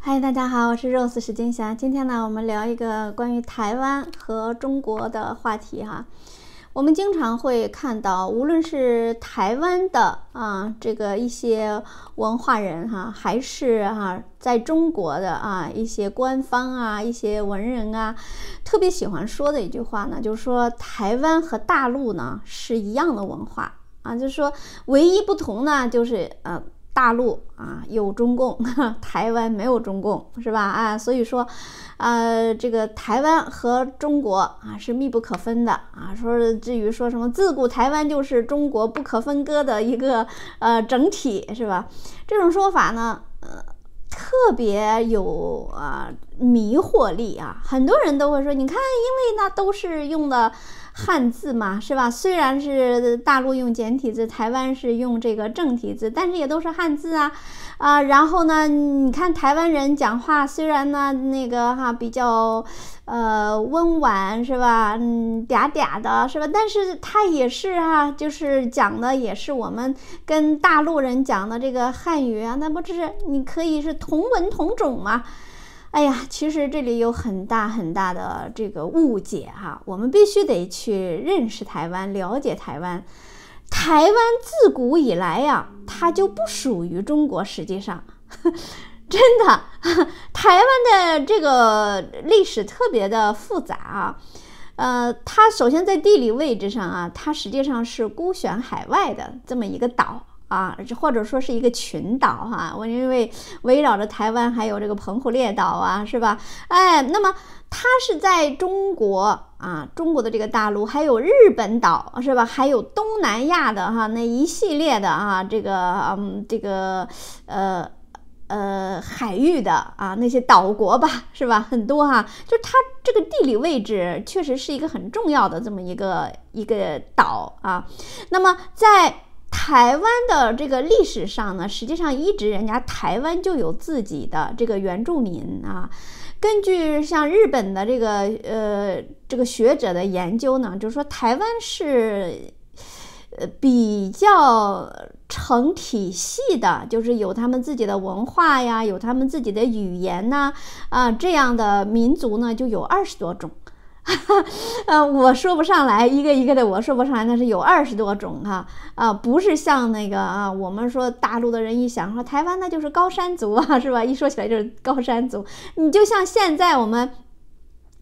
嗨，大家好，我是 Rose 史金霞。今天呢，我们聊一个关于台湾和中国的话题哈。我们经常会看到，无论是台湾的啊这个一些文化人哈，还是哈在中国的啊一些官方啊一些文人啊，特别喜欢说的一句话呢，就是说台湾和大陆呢是一样的文化啊，就是说唯一不同呢就是呃。大陆啊有中共，台湾没有中共，是吧？啊，所以说，呃，这个台湾和中国啊是密不可分的啊。说至于说什么自古台湾就是中国不可分割的一个呃整体，是吧？这种说法呢，呃，特别有啊迷惑力啊。很多人都会说，你看，因为那都是用的。汉字嘛，是吧？虽然是大陆用简体字，台湾是用这个正体字，但是也都是汉字啊，啊。然后呢，你看台湾人讲话，虽然呢那个哈比较呃温婉，是吧？嗯，嗲嗲的是吧？但是他也是哈，就是讲的也是我们跟大陆人讲的这个汉语啊，那不是你可以是同文同种吗？哎呀，其实这里有很大很大的这个误解哈，我们必须得去认识台湾，了解台湾。台湾自古以来呀，它就不属于中国。实际上，真的，台湾的这个历史特别的复杂啊。呃，它首先在地理位置上啊，它实际上是孤悬海外的这么一个岛。啊，或者说是一个群岛哈，我认为围绕着台湾，还有这个澎湖列岛啊，是吧？哎，那么它是在中国啊，中国的这个大陆，还有日本岛是吧？还有东南亚的哈那一系列的啊，这个嗯，这个呃呃海域的啊那些岛国吧，是吧？很多哈，就它这个地理位置确实是一个很重要的这么一个一个岛啊。那么在台湾的这个历史上呢，实际上一直人家台湾就有自己的这个原住民啊。根据像日本的这个呃这个学者的研究呢，就是说台湾是呃比较成体系的，就是有他们自己的文化呀，有他们自己的语言呐啊这样的民族呢就有二十多种。呃，我说不上来一个一个的，我说不上来，那是有二十多种哈啊，不是像那个啊，我们说大陆的人一想说台湾那就是高山族啊，是吧？一说起来就是高山族。你就像现在我们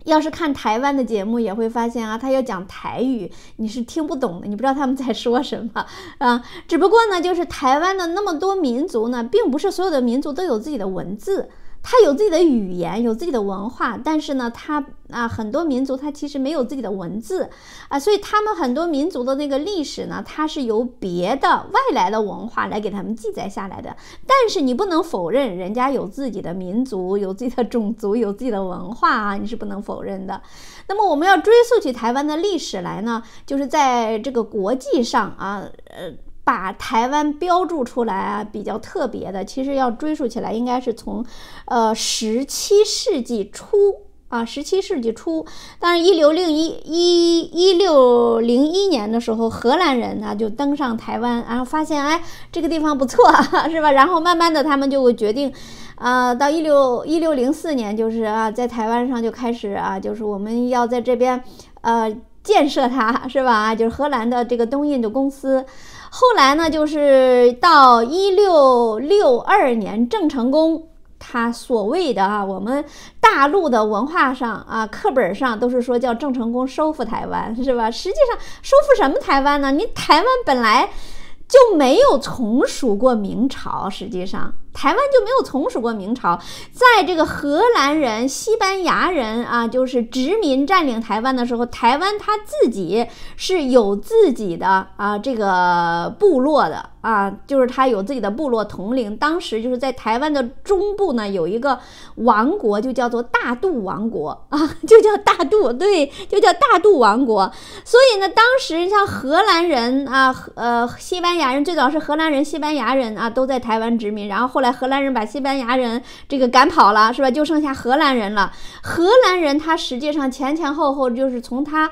要是看台湾的节目，也会发现啊，他要讲台语，你是听不懂的，你不知道他们在说什么啊。只不过呢，就是台湾的那么多民族呢，并不是所有的民族都有自己的文字。他有自己的语言，有自己的文化，但是呢，他啊，很多民族他其实没有自己的文字啊，所以他们很多民族的那个历史呢，它是由别的外来的文化来给他们记载下来的。但是你不能否认人家有自己的民族、有自己的种族、有自己的文化啊，你是不能否认的。那么我们要追溯起台湾的历史来呢，就是在这个国际上啊，呃。把台湾标注出来啊，比较特别的。其实要追溯起来，应该是从，呃，十七世纪初啊，十七世纪初。但是，一六零一，一，一六零一年的时候，荷兰人呢就登上台湾，然后发现，哎，这个地方不错，是吧？然后慢慢的，他们就决定，啊，到一六一六零四年，就是啊，在台湾上就开始啊，就是我们要在这边，呃，建设它，是吧？啊，就是荷兰的这个东印度公司。后来呢，就是到一六六二年，郑成功，他所谓的啊，我们大陆的文化上啊，课本上都是说叫郑成功收复台湾，是吧？实际上收复什么台湾呢？你台湾本来就没有从属过明朝，实际上。台湾就没有从属过明朝，在这个荷兰人、西班牙人啊，就是殖民占领台湾的时候，台湾他自己是有自己的啊这个部落的。啊，就是他有自己的部落统领。当时就是在台湾的中部呢，有一个王国，就叫做大肚王国啊，就叫大肚，对，就叫大肚王国。所以呢，当时像荷兰人啊，呃，西班牙人最早是荷兰人、西班牙人啊，都在台湾殖民。然后后来荷兰人把西班牙人这个赶跑了，是吧？就剩下荷兰人了。荷兰人他实际上前前后后就是从他，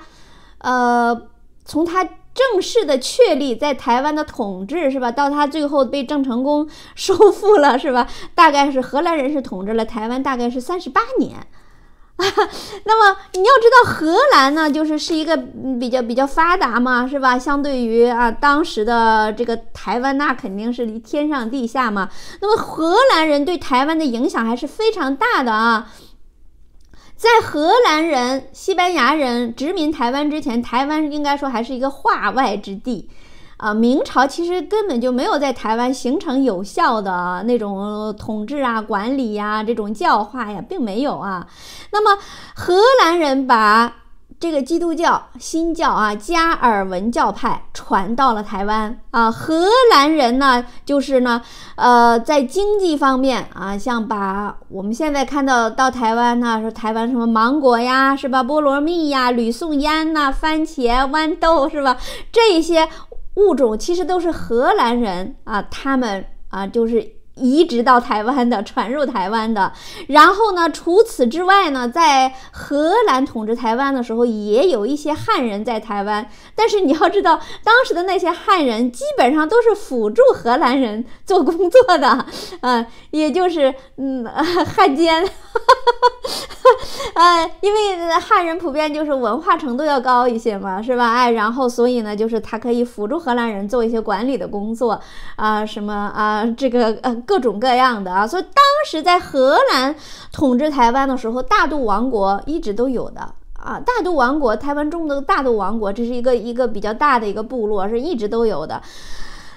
呃，从他。正式的确立在台湾的统治是吧？到他最后被郑成功收复了是吧？大概是荷兰人是统治了台湾，大概是三十八年。那么你要知道，荷兰呢，就是是一个比较比较发达嘛，是吧？相对于啊当时的这个台湾，那肯定是天上地下嘛。那么荷兰人对台湾的影响还是非常大的啊。在荷兰人、西班牙人殖民台湾之前，台湾应该说还是一个化外之地，啊，明朝其实根本就没有在台湾形成有效的那种统治啊、管理呀、这种教化呀，并没有啊。那么，荷兰人把。这个基督教新教啊，加尔文教派传到了台湾啊。荷兰人呢，就是呢，呃，在经济方面啊，像把我们现在看到到台湾呢，说台湾什么芒果呀，是吧？菠萝蜜呀，吕宋烟呐，番茄、豌豆，是吧？这些物种其实都是荷兰人啊，他们啊，就是。移植到台湾的，传入台湾的，然后呢？除此之外呢，在荷兰统治台湾的时候，也有一些汉人在台湾。但是你要知道，当时的那些汉人基本上都是辅助荷兰人做工作的，啊，也就是嗯，汉奸，呃，因为汉人普遍就是文化程度要高一些嘛，是吧？哎，然后所以呢，就是他可以辅助荷兰人做一些管理的工作，啊，什么啊，这个呃，各种各样的啊，所以当时在荷兰统治台湾的时候，大肚王国一直都有的啊。大肚王国，台湾中的大肚王国，这是一个一个比较大的一个部落，是一直都有的。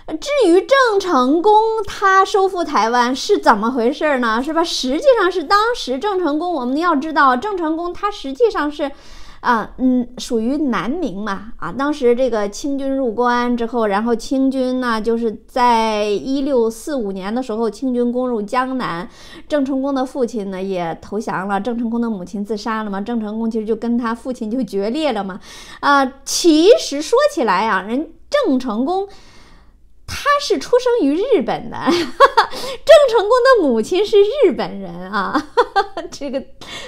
至于郑成功他收复台湾是怎么回事呢？是吧？实际上是当时郑成功，我们要知道郑成功他实际上是。啊，嗯，属于南明嘛。啊，当时这个清军入关之后，然后清军呢，就是在一六四五年的时候，清军攻入江南，郑成功的父亲呢也投降了，郑成功的母亲自杀了嘛。郑成功其实就跟他父亲就决裂了嘛。啊，其实说起来啊，人郑成功。他是出生于日本的，郑成功的母亲是日本人啊，这个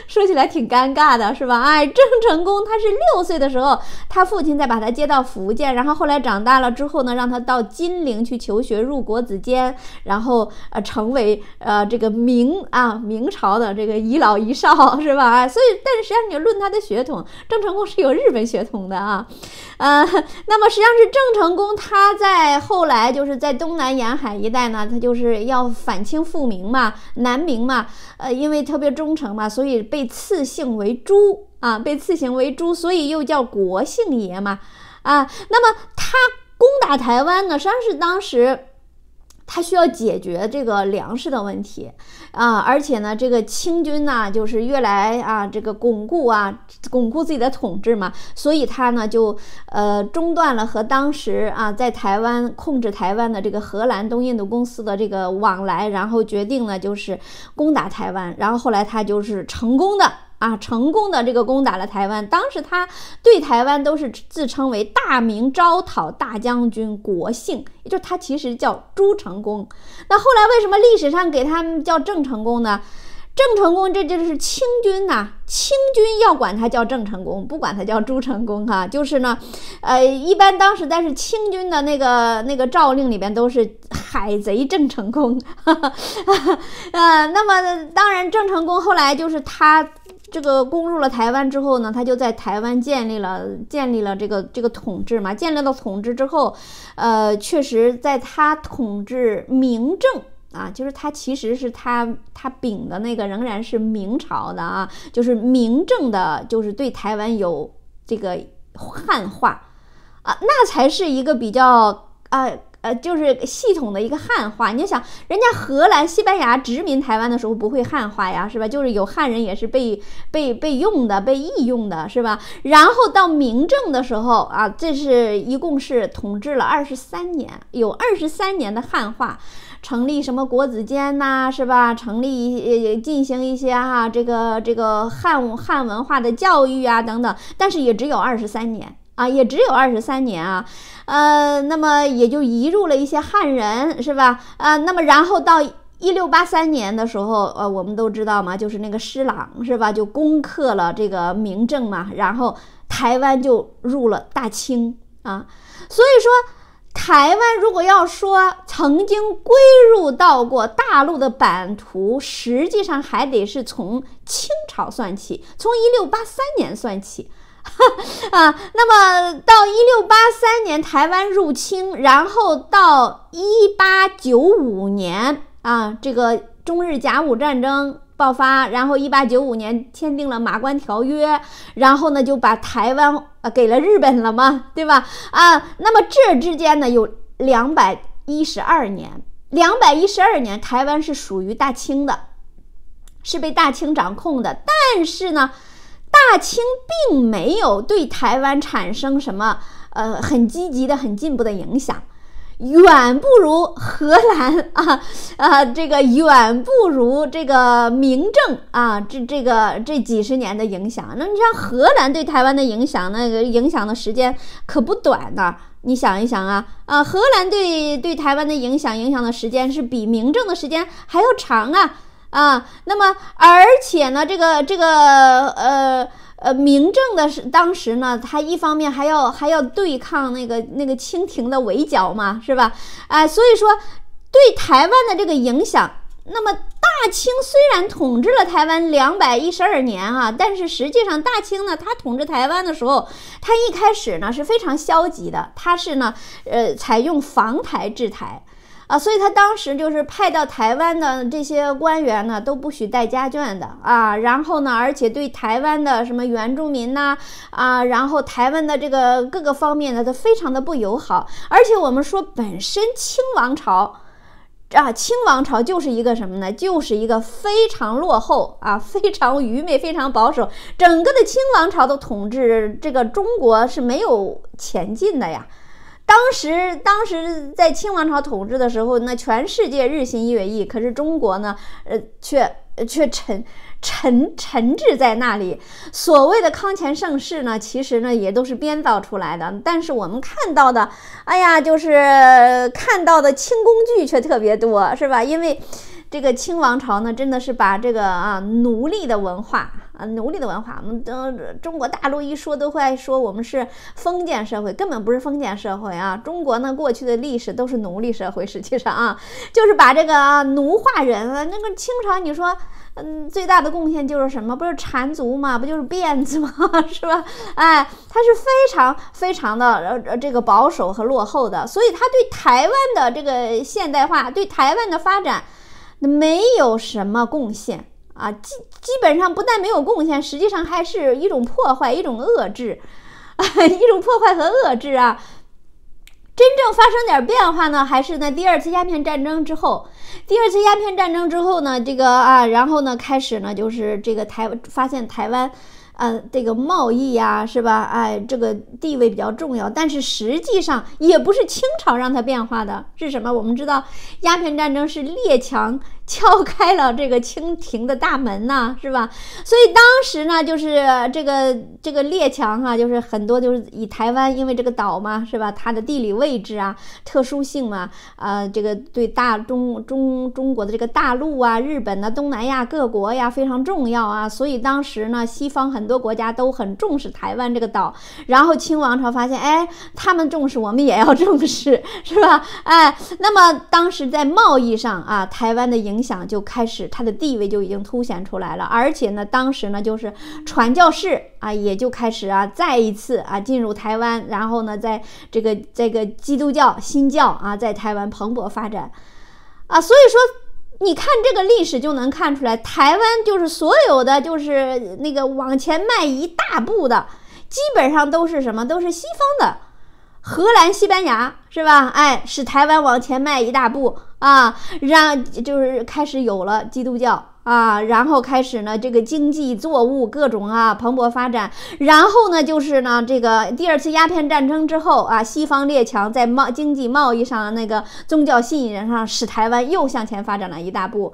说起来挺尴尬的是吧？哎，郑成功他是六岁的时候，他父亲再把他接到福建，然后后来长大了之后呢，让他到金陵去求学，入国子监，然后呃成为呃这个明啊明朝的这个遗老遗少是吧？哎，所以但是实际上你论他的血统，郑成功是有日本血统的啊，呃，那么实际上是郑成功他在后来。就是在东南沿海一带呢，他就是要反清复明嘛，南明嘛，呃，因为特别忠诚嘛，所以被赐姓为朱啊，被赐姓为朱，所以又叫国姓爷嘛，啊，那么他攻打台湾呢，实际上是当时。他需要解决这个粮食的问题，啊，而且呢，这个清军呢，就是越来啊，这个巩固啊，巩固自己的统治嘛，所以他呢就，呃，中断了和当时啊在台湾控制台湾的这个荷兰东印度公司的这个往来，然后决定呢就是攻打台湾，然后后来他就是成功的。啊，成功的这个攻打了台湾，当时他对台湾都是自称为大明招讨大将军国姓，也就他其实叫朱成功。那后来为什么历史上给他们叫郑成功呢？郑成功这就是清军呐，清军要管他叫郑成功，不管他叫朱成功哈，就是呢，呃，一般当时但是清军的那个那个诏令里边都是海贼郑成功，呃，那么当然郑成功后来就是他。这个攻入了台湾之后呢，他就在台湾建立了建立了这个这个统治嘛。建立了统治之后，呃，确实在他统治明政啊，就是他其实是他他秉的那个仍然是明朝的啊，就是明政的，就是对台湾有这个汉化啊，那才是一个比较啊。呃，就是系统的一个汉化，你就想，人家荷兰、西班牙殖民台湾的时候不会汉化呀，是吧？就是有汉人也是被被被用的、被役用的，是吧？然后到明政的时候啊，这是一共是统治了二十三年，有二十三年的汉化，成立什么国子监呐，是吧？成立一些进行一些哈这个这个汉汉文化的教育啊等等，但是也只有二十三年。啊，也只有二十三年啊，呃，那么也就移入了一些汉人，是吧？啊，那么然后到一六八三年的时候，呃，我们都知道嘛，就是那个施琅，是吧？就攻克了这个明政嘛，然后台湾就入了大清啊。所以说，台湾如果要说曾经归入到过大陆的版图，实际上还得是从清朝算起，从一六八三年算起。啊，那么到一六八三年台湾入侵，然后到一八九五年啊，这个中日甲午战争爆发，然后一八九五年签订了马关条约，然后呢就把台湾呃给了日本了嘛，对吧？啊，那么这之间呢有两百一十二年，两百一十二年台湾是属于大清的，是被大清掌控的，但是呢。大清并没有对台湾产生什么呃很积极的、很进步的影响，远不如荷兰啊 啊这个远不如这个明政啊这这个这几十年的影响。那你像荷兰对台湾的影响，那个影响的时间可不短呢。你想一想啊啊荷兰对对台湾的影响，影响的时间是比明政的时间还要长啊。啊，那么而且呢，这个这个呃呃明正的是当时呢，他一方面还要还要对抗那个那个清廷的围剿嘛，是吧？啊，所以说对台湾的这个影响，那么大清虽然统治了台湾两百一十二年啊，但是实际上大清呢，他统治台湾的时候，他一开始呢是非常消极的，他是呢呃采用防台制台。啊，所以他当时就是派到台湾的这些官员呢，都不许带家眷的啊。然后呢，而且对台湾的什么原住民呐，啊，然后台湾的这个各个方面呢，都非常的不友好。而且我们说，本身清王朝，啊，清王朝就是一个什么呢？就是一个非常落后啊，非常愚昧，非常保守。整个的清王朝的统治，这个中国是没有前进的呀。当时，当时在清王朝统治的时候，那全世界日新月异，可是中国呢，呃，却却沉沉沉滞在那里。所谓的康乾盛世呢，其实呢也都是编造出来的。但是我们看到的，哎呀，就是看到的清宫剧却特别多，是吧？因为这个清王朝呢，真的是把这个啊奴隶的文化。啊，奴隶的文化，我们都中国大陆一说都会说我们是封建社会，根本不是封建社会啊！中国呢，过去的历史都是奴隶社会，实际上啊，就是把这个啊奴化人了。那个清朝，你说，嗯，最大的贡献就是什么？不是缠足吗？不就是辫子吗？是吧？哎，他是非常非常的呃这个保守和落后的，所以他对台湾的这个现代化，对台湾的发展没有什么贡献。啊，基基本上不但没有贡献，实际上还是一种破坏，一种遏制，啊，一种破坏和遏制啊。真正发生点变化呢，还是呢？第二次鸦片战争之后，第二次鸦片战争之后呢，这个啊，然后呢，开始呢，就是这个台发现台湾，呃，这个贸易呀，是吧？哎，这个地位比较重要，但是实际上也不是清朝让它变化的，是什么？我们知道鸦片战争是列强。敲开了这个清廷的大门呐，是吧？所以当时呢，就是这个这个列强哈，就是很多就是以台湾，因为这个岛嘛，是吧？它的地理位置啊，特殊性嘛，呃，这个对大中中中国的这个大陆啊、日本啊、东南亚各国呀非常重要啊。所以当时呢，西方很多国家都很重视台湾这个岛。然后清王朝发现，哎，他们重视，我们也要重视，是吧？哎，那么当时在贸易上啊，台湾的影。影响就开始，他的地位就已经凸显出来了。而且呢，当时呢，就是传教士啊，也就开始啊，再一次啊，进入台湾，然后呢，在这个这个基督教新教啊，在台湾蓬勃发展啊。所以说，你看这个历史就能看出来，台湾就是所有的就是那个往前迈一大步的，基本上都是什么，都是西方的。荷兰、西班牙是吧？哎，使台湾往前迈一大步啊，让就是开始有了基督教啊，然后开始呢，这个经济作物各种啊蓬勃发展。然后呢，就是呢，这个第二次鸦片战争之后啊，西方列强在贸经济贸易上、那个宗教信仰上，使台湾又向前发展了一大步。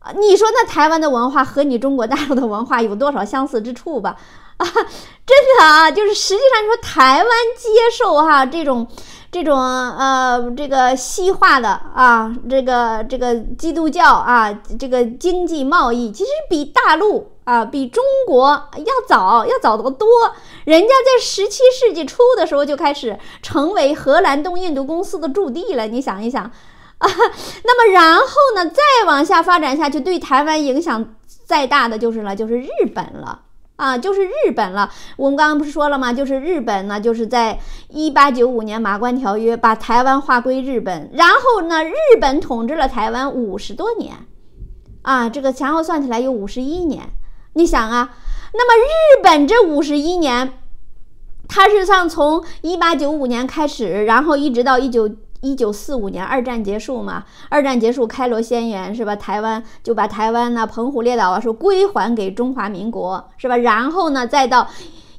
啊，你说那台湾的文化和你中国大陆的文化有多少相似之处吧？啊，真的啊，就是实际上你说台湾接受哈这种，这种呃这个西化的啊，这个这个基督教啊，这个经济贸易其实比大陆啊比中国要早，要早得多。人家在十七世纪初的时候就开始成为荷兰东印度公司的驻地了。你想一想啊，那么然后呢，再往下发展下去，对台湾影响再大的就是了，就是日本了。啊，就是日本了。我们刚刚不是说了吗？就是日本呢，就是在一八九五年《马关条约》把台湾划归日本，然后呢，日本统治了台湾五十多年，啊，这个前后算起来有五十一年。你想啊，那么日本这五十一年，它是像从一八九五年开始，然后一直到一九。一九四五年，二战结束嘛？二战结束，开罗宣言是吧？台湾就把台湾呢、澎湖列岛啊，说归还给中华民国是吧？然后呢，再到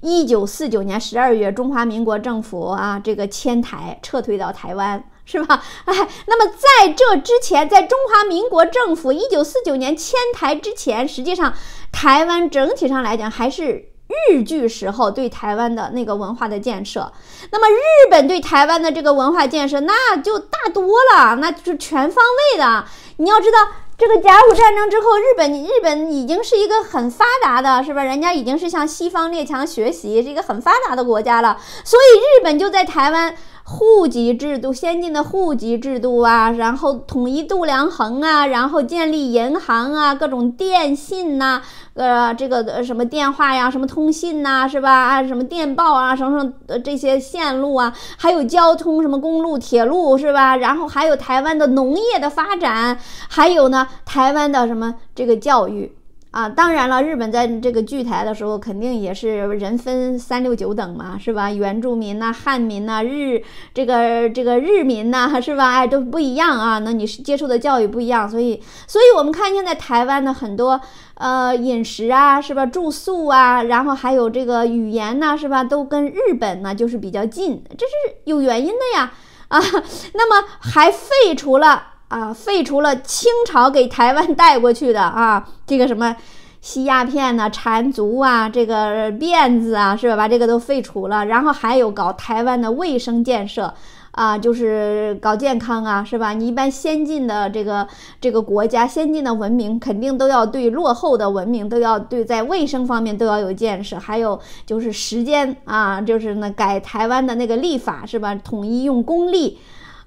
一九四九年十二月，中华民国政府啊，这个迁台撤退到台湾是吧？哎，那么在这之前，在中华民国政府一九四九年迁台之前，实际上台湾整体上来讲还是。日据时候对台湾的那个文化的建设，那么日本对台湾的这个文化建设那就大多了，那就是全方位的。你要知道，这个甲午战争之后，日本日本已经是一个很发达的，是吧？人家已经是向西方列强学习，是一个很发达的国家了。所以日本就在台湾。户籍制度，先进的户籍制度啊，然后统一度量衡啊，然后建立银行啊，各种电信呐，呃，这个什么电话呀，什么通信呐，是吧？啊，什么电报啊，什么什么呃这些线路啊，还有交通，什么公路、铁路，是吧？然后还有台湾的农业的发展，还有呢，台湾的什么这个教育。啊，当然了，日本在这个剧台的时候，肯定也是人分三六九等嘛，是吧？原住民呐，汉民呐，日这个这个日民呐，是吧？哎，都不一样啊。那你是接受的教育不一样，所以，所以我们看现在台湾的很多呃饮食啊，是吧？住宿啊，然后还有这个语言呐，是吧？都跟日本呢就是比较近，这是有原因的呀。啊，那么还废除了。啊，废除了清朝给台湾带过去的啊，这个什么吸鸦片呐，缠足啊、这个辫子啊，是吧？把这个都废除了。然后还有搞台湾的卫生建设啊，就是搞健康啊，是吧？你一般先进的这个这个国家、先进的文明，肯定都要对落后的文明都要对在卫生方面都要有建设。还有就是时间啊，就是呢改台湾的那个历法，是吧？统一用公历。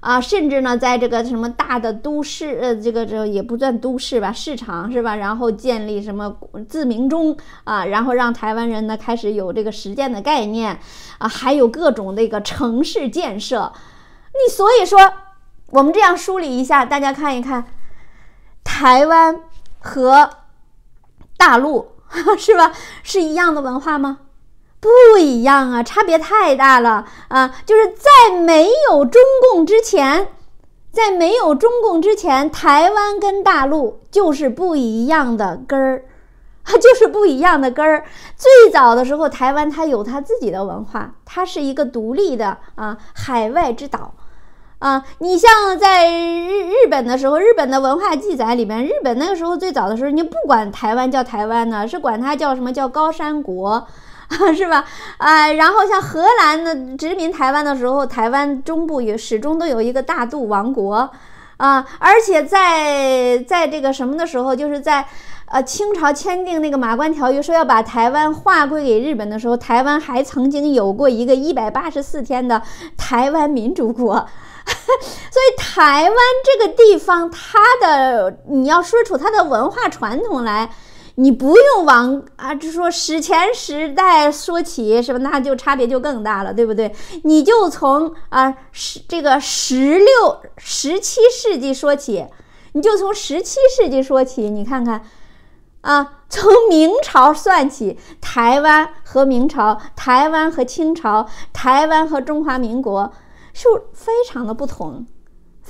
啊，甚至呢，在这个什么大的都市，呃，这个这也不算都市吧，市场是吧？然后建立什么自鸣钟啊，然后让台湾人呢开始有这个实践的概念啊，还有各种这个城市建设。你所以说，我们这样梳理一下，大家看一看，台湾和大陆 是吧，是一样的文化吗？不一样啊，差别太大了啊！就是在没有中共之前，在没有中共之前，台湾跟大陆就是不一样的根儿它 就是不一样的根儿。最早的时候，台湾它有它自己的文化，它是一个独立的啊海外之岛啊。你像在日日本的时候，日本的文化记载里面，日本那个时候最早的时候，你不管台湾叫台湾呢，是管它叫什么叫高山国。是吧？啊，然后像荷兰的殖民台湾的时候，台湾中部也始终都有一个大肚王国啊，而且在在这个什么的时候，就是在呃清朝签订那个马关条约，说要把台湾划归给日本的时候，台湾还曾经有过一个一百八十四天的台湾民主国，所以台湾这个地方，它的你要说出它的文化传统来。你不用往啊，就说史前时代说起，是吧？那就差别就更大了，对不对？你就从啊十这个十六、十七世纪说起，你就从十七世纪说起，你看看，啊，从明朝算起，台湾和明朝、台湾和清朝、台湾和中华民国，是非常的不同。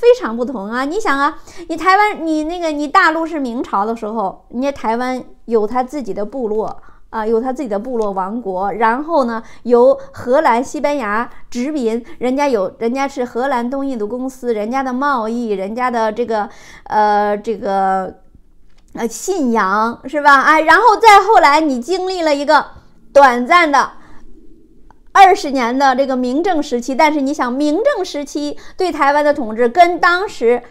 非常不同啊！你想啊，你台湾，你那个，你大陆是明朝的时候，人家台湾有他自己的部落啊，有他自己的部落王国，然后呢，由荷兰、西班牙殖民，人家有，人家是荷兰东印度公司，人家的贸易，人家的这个，呃，这个，呃，信仰是吧？哎，然后再后来，你经历了一个短暂的。二十年的这个明政时期，但是你想，明政时期对台湾的统治跟当时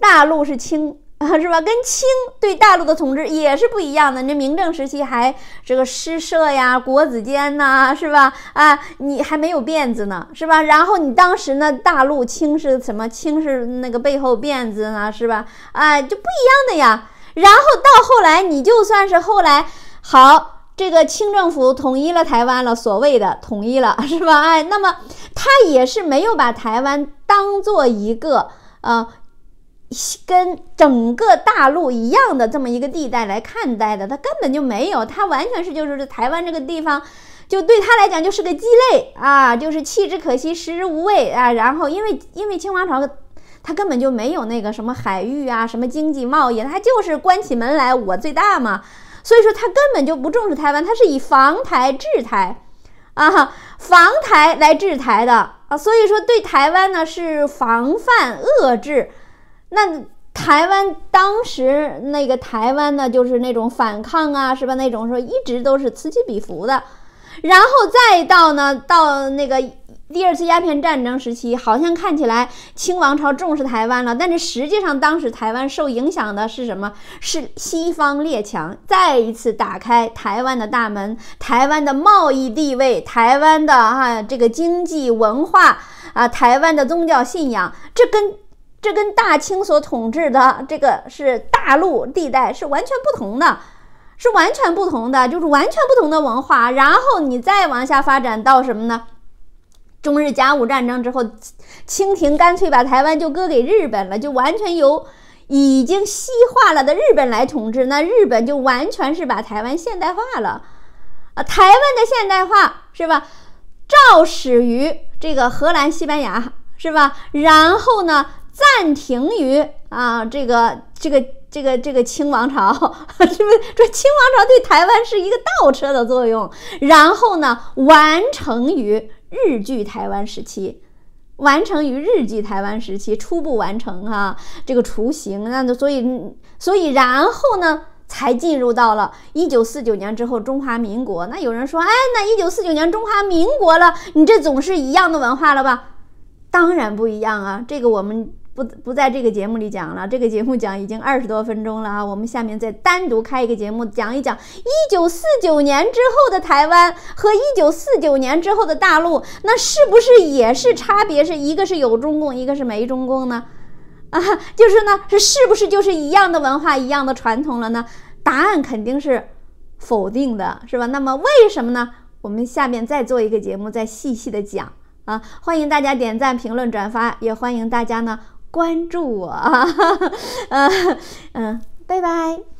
大陆是清，啊，是吧？跟清对大陆的统治也是不一样的。那明政时期还这个诗社呀、国子监呐，是吧？啊，你还没有辫子呢，是吧？然后你当时呢，大陆清是什么？清是那个背后辫子呢，是吧？啊，就不一样的呀。然后到后来，你就算是后来好。这个清政府统一了台湾了，所谓的统一了 是吧？哎，那么他也是没有把台湾当做一个呃，跟整个大陆一样的这么一个地带来看待的，他根本就没有，他完全是就是台湾这个地方，就对他来讲就是个鸡肋啊，就是弃之可惜，食之无味啊。然后因为因为清王朝他根本就没有那个什么海域啊，什么经济贸易，他就是关起门来我最大嘛。所以说他根本就不重视台湾，他是以防台制台，啊，防台来制台的啊。所以说对台湾呢是防范遏制，那台湾当时那个台湾呢就是那种反抗啊，是吧？那种说一直都是此起彼伏的，然后再到呢到那个。第二次鸦片战争时期，好像看起来清王朝重视台湾了，但是实际上，当时台湾受影响的是什么？是西方列强再一次打开台湾的大门，台湾的贸易地位，台湾的哈这个经济文化啊，台湾的宗教信仰，这跟这跟大清所统治的这个是大陆地带是完全不同的，是完全不同的，就是完全不同的文化。然后你再往下发展到什么呢？中日甲午战争之后，清廷干脆把台湾就割给日本了，就完全由已经西化了的日本来统治。那日本就完全是把台湾现代化了，啊，台湾的现代化是吧？肇始于这个荷兰、西班牙是吧？然后呢，暂停于啊，这个、这个、这个、这个清王朝，这这清王朝对台湾是一个倒车的作用。然后呢，完成于。日据台湾时期，完成于日据台湾时期，初步完成哈这个雏形，那所以所以然后呢，才进入到了一九四九年之后中华民国。那有人说，哎，那一九四九年中华民国了，你这总是一样的文化了吧？当然不一样啊，这个我们。不不在这个节目里讲了，这个节目讲已经二十多分钟了啊！我们下面再单独开一个节目讲一讲，一九四九年之后的台湾和一九四九年之后的大陆，那是不是也是差别？是一个是有中共，一个是没中共呢？啊，就是呢，是是不是就是一样的文化，一样的传统了呢？答案肯定是否定的，是吧？那么为什么呢？我们下面再做一个节目，再细细的讲啊！欢迎大家点赞、评论、转发，也欢迎大家呢。关注我，嗯 嗯，拜拜。